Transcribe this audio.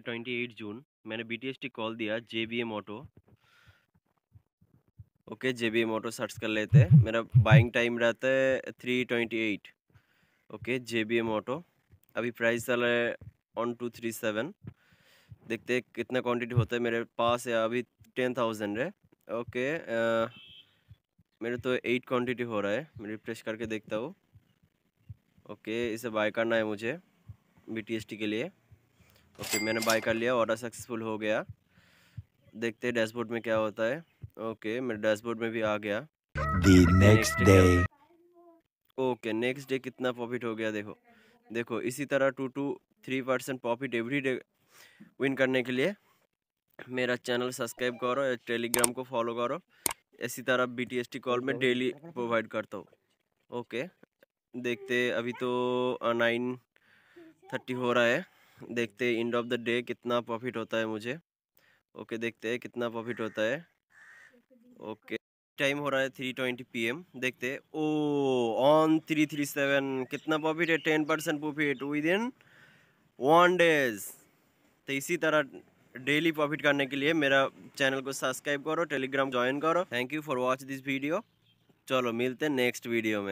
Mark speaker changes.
Speaker 1: twenty eight June मैंने B T call दिया J B M auto okay J B M auto search कर लेते हैं मेरा बाइंग टाइम रहता है three twenty eight okay J B M auto अभी प्राइस चल रहा है वन टू थ्री सेवन देखते हैं कितना क्वांटिटी होता है मेरे पास है अभी टेन थाउजेंड है ओके आ, मेरे तो एट क्वांटिटी हो रहा है मैं रिफ्रेश करके देखता हूँ ओके इसे बाय करना है मुझे बी के लिए ओके मैंने बाई कर लिया ऑर्डर सक्सेसफुल हो गया देखते हैं डैशबोर्ड में क्या होता है ओके मेरे डैशबोर्ड में भी आ गया next day okay next day कितना प्रॉफिट हो गया देखो देखो इसी तरह two two three percent profit every day win करने के लिए मेरा चैनल सब्सक्राइब करो या टेलीग्राम को फॉलो करो इसी तरह B T S T call में डेली प्रोवाइड करता हूँ ओके देखते अभी तो नाइन थर्टी हो रहा है देखते हैं एंड ऑफ द डे कितना प्रॉफिट होता है मुझे ओके देखते हैं कितना प्रॉफिट होता है ओके टाइम हो रहा है थ्री ट्वेंटी पी एम देखते ओ ऑन थ्री थ्री सेवन कितना प्रॉफिट है ten percent profit within one days तो इसी तरह डेली प्रॉफिट करने के लिए मेरा चैनल को सब्सक्राइब करो टेलीग्राम ज्वाइन करो thank you for watch this video चलो मिलते हैं नेक्स्ट वीडियो में